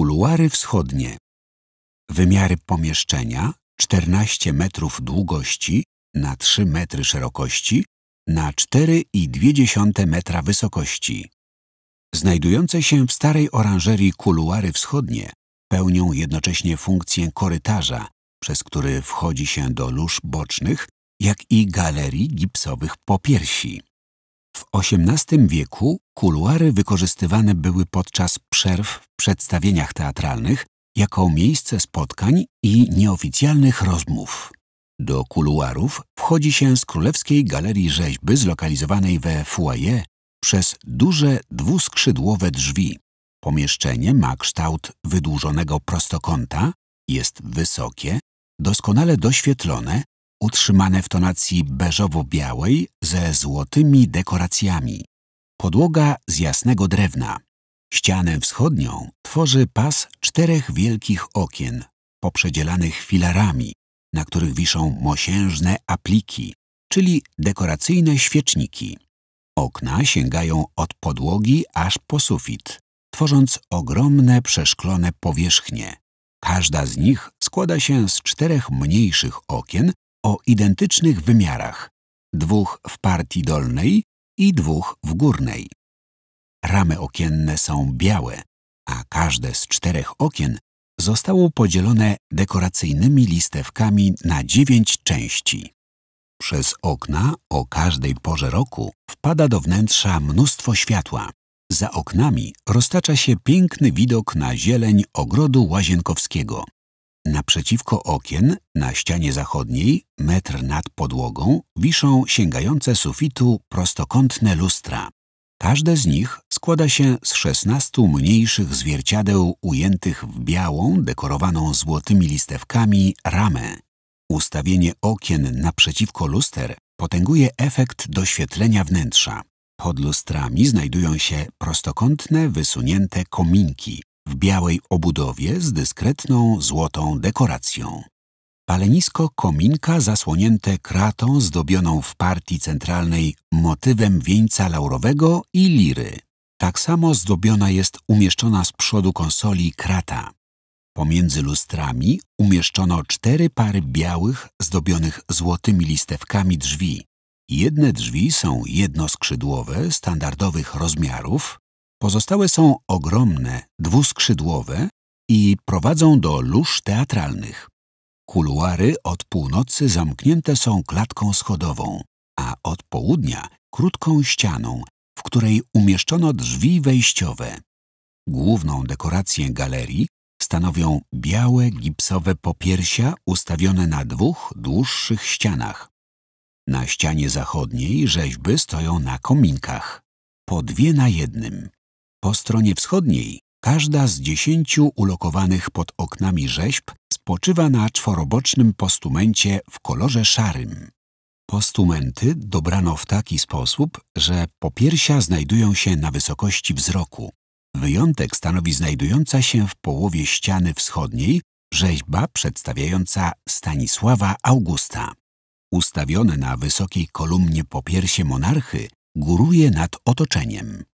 Kuluary wschodnie. Wymiary pomieszczenia 14 metrów długości na 3 metry szerokości na 4,2 metra wysokości. Znajdujące się w starej oranżerii kuluary wschodnie pełnią jednocześnie funkcję korytarza, przez który wchodzi się do lóż bocznych, jak i galerii gipsowych popiersi. W XVIII wieku kuluary wykorzystywane były podczas przerw w przedstawieniach teatralnych jako miejsce spotkań i nieoficjalnych rozmów. Do kuluarów wchodzi się z Królewskiej Galerii Rzeźby zlokalizowanej we foyer przez duże dwuskrzydłowe drzwi. Pomieszczenie ma kształt wydłużonego prostokąta, jest wysokie, doskonale doświetlone utrzymane w tonacji beżowo-białej ze złotymi dekoracjami. Podłoga z jasnego drewna. Ścianę wschodnią tworzy pas czterech wielkich okien, poprzedzielanych filarami, na których wiszą mosiężne apliki, czyli dekoracyjne świeczniki. Okna sięgają od podłogi aż po sufit, tworząc ogromne przeszklone powierzchnie. Każda z nich składa się z czterech mniejszych okien o identycznych wymiarach, dwóch w partii dolnej i dwóch w górnej. Ramy okienne są białe, a każde z czterech okien zostało podzielone dekoracyjnymi listewkami na dziewięć części. Przez okna o każdej porze roku wpada do wnętrza mnóstwo światła. Za oknami roztacza się piękny widok na zieleń ogrodu łazienkowskiego. Naprzeciwko okien, na ścianie zachodniej, metr nad podłogą, wiszą sięgające sufitu prostokątne lustra. Każde z nich składa się z 16 mniejszych zwierciadeł ujętych w białą, dekorowaną złotymi listewkami, ramę. Ustawienie okien naprzeciwko luster potęguje efekt doświetlenia wnętrza. Pod lustrami znajdują się prostokątne, wysunięte kominki w białej obudowie z dyskretną złotą dekoracją. Palenisko kominka zasłonięte kratą zdobioną w partii centralnej motywem wieńca laurowego i liry. Tak samo zdobiona jest umieszczona z przodu konsoli krata. Pomiędzy lustrami umieszczono cztery pary białych, zdobionych złotymi listewkami drzwi. Jedne drzwi są jednoskrzydłowe, standardowych rozmiarów, Pozostałe są ogromne, dwuskrzydłowe i prowadzą do lóż teatralnych. Kuluary od północy zamknięte są klatką schodową, a od południa krótką ścianą, w której umieszczono drzwi wejściowe. Główną dekorację galerii stanowią białe gipsowe popiersia ustawione na dwóch dłuższych ścianach. Na ścianie zachodniej rzeźby stoją na kominkach, po dwie na jednym. Po stronie wschodniej każda z dziesięciu ulokowanych pod oknami rzeźb spoczywa na czworobocznym postumencie w kolorze szarym. Postumenty dobrano w taki sposób, że popiersia znajdują się na wysokości wzroku. Wyjątek stanowi znajdująca się w połowie ściany wschodniej rzeźba przedstawiająca Stanisława Augusta. Ustawione na wysokiej kolumnie popiersie monarchy góruje nad otoczeniem.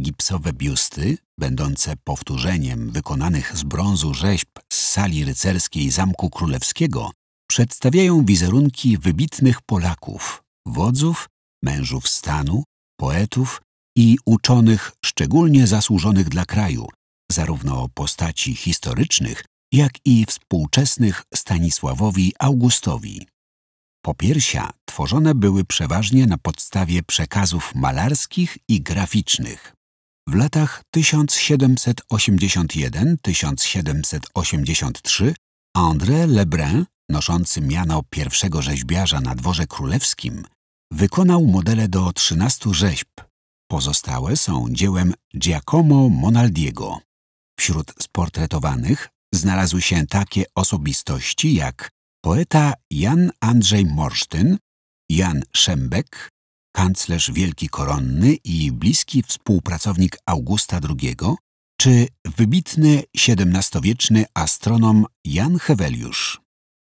Gipsowe biusty, będące powtórzeniem wykonanych z brązu rzeźb z sali rycerskiej Zamku Królewskiego, przedstawiają wizerunki wybitnych Polaków, wodzów, mężów stanu, poetów i uczonych szczególnie zasłużonych dla kraju, zarówno postaci historycznych, jak i współczesnych Stanisławowi Augustowi. Popiersia tworzone były przeważnie na podstawie przekazów malarskich i graficznych. W latach 1781-1783 André Lebrun, noszący miano pierwszego rzeźbiarza na dworze królewskim, wykonał modele do 13 rzeźb. Pozostałe są dziełem Giacomo Monaldiego. Wśród sportretowanych znalazły się takie osobistości jak poeta Jan Andrzej Morsztyn, Jan Szembek, kanclerz Wielki Koronny i bliski współpracownik Augusta II, czy wybitny XVII-wieczny astronom Jan Heweliusz.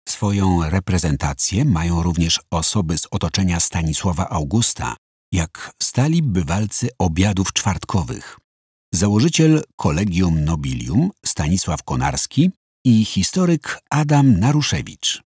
Swoją reprezentację mają również osoby z otoczenia Stanisława Augusta, jak stali bywalcy obiadów czwartkowych. Założyciel Kolegium Nobilium Stanisław Konarski i historyk Adam Naruszewicz.